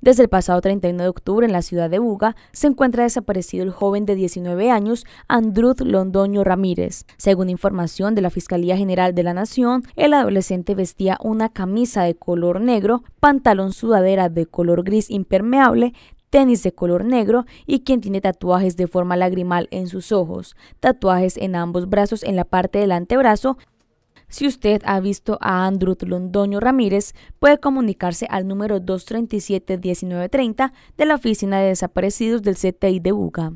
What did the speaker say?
Desde el pasado 31 de octubre en la ciudad de Buga se encuentra desaparecido el joven de 19 años, Andrud Londoño Ramírez. Según información de la Fiscalía General de la Nación, el adolescente vestía una camisa de color negro, pantalón sudadera de color gris impermeable, tenis de color negro y quien tiene tatuajes de forma lagrimal en sus ojos, tatuajes en ambos brazos en la parte del antebrazo, si usted ha visto a Andrew Londoño Ramírez, puede comunicarse al número 237-1930 de la Oficina de Desaparecidos del CTI de Buga.